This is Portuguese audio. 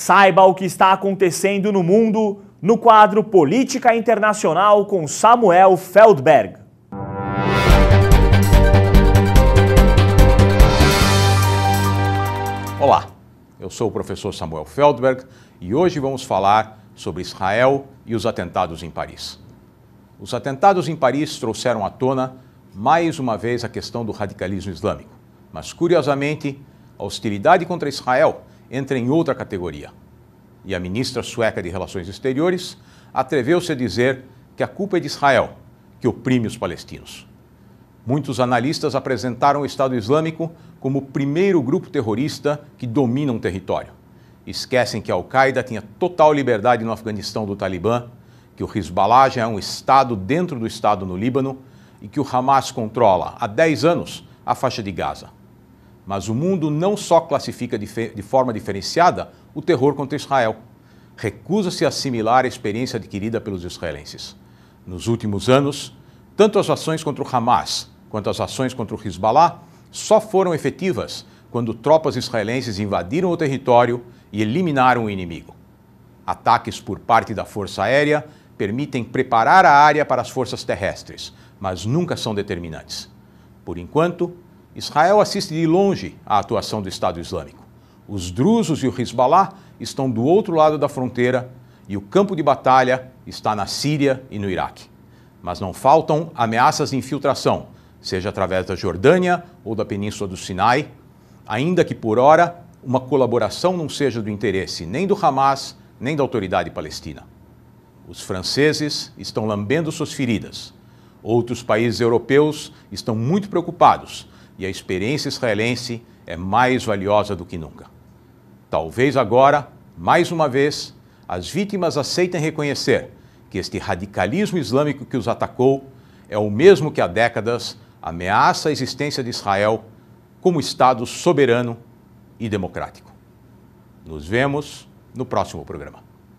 Saiba o que está acontecendo no mundo no quadro Política Internacional com Samuel Feldberg. Olá, eu sou o professor Samuel Feldberg e hoje vamos falar sobre Israel e os atentados em Paris. Os atentados em Paris trouxeram à tona mais uma vez a questão do radicalismo islâmico, mas curiosamente, a hostilidade contra Israel entra em outra categoria. E a ministra sueca de Relações Exteriores atreveu-se a dizer que a culpa é de Israel, que oprime os palestinos. Muitos analistas apresentaram o Estado Islâmico como o primeiro grupo terrorista que domina um território. Esquecem que a Al-Qaeda tinha total liberdade no Afeganistão do Talibã, que o Hezbollah já é um Estado dentro do Estado no Líbano e que o Hamas controla há 10 anos a faixa de Gaza. Mas o mundo não só classifica de, forma diferenciada o terror contra Israel. Recusa-se a assimilar a experiência adquirida pelos israelenses. Nos últimos anos, tanto as ações contra o Hamas quanto as ações contra o Hezbollah só foram efetivas quando tropas israelenses invadiram o território e eliminaram o inimigo. Ataques por parte da Força Aérea permitem preparar a área para as forças terrestres, mas nunca são determinantes. Por enquanto, Israel assiste de longe à atuação do Estado Islâmico. Os drusos e o Hezbollah estão do outro lado da fronteira e o campo de batalha está na Síria e no Iraque. Mas não faltam ameaças de infiltração, seja através da Jordânia ou da Península do Sinai, ainda que por hora uma colaboração não seja do interesse nem do Hamas nem da autoridade palestina. Os franceses estão lambendo suas feridas. Outros países europeus estão muito preocupados e a experiência israelense é mais valiosa do que nunca. Talvez agora, mais uma vez, as vítimas aceitem reconhecer que este radicalismo islâmico que os atacou é o mesmo que há décadas ameaça a existência de Israel como Estado soberano e democrático. Nos vemos no próximo programa.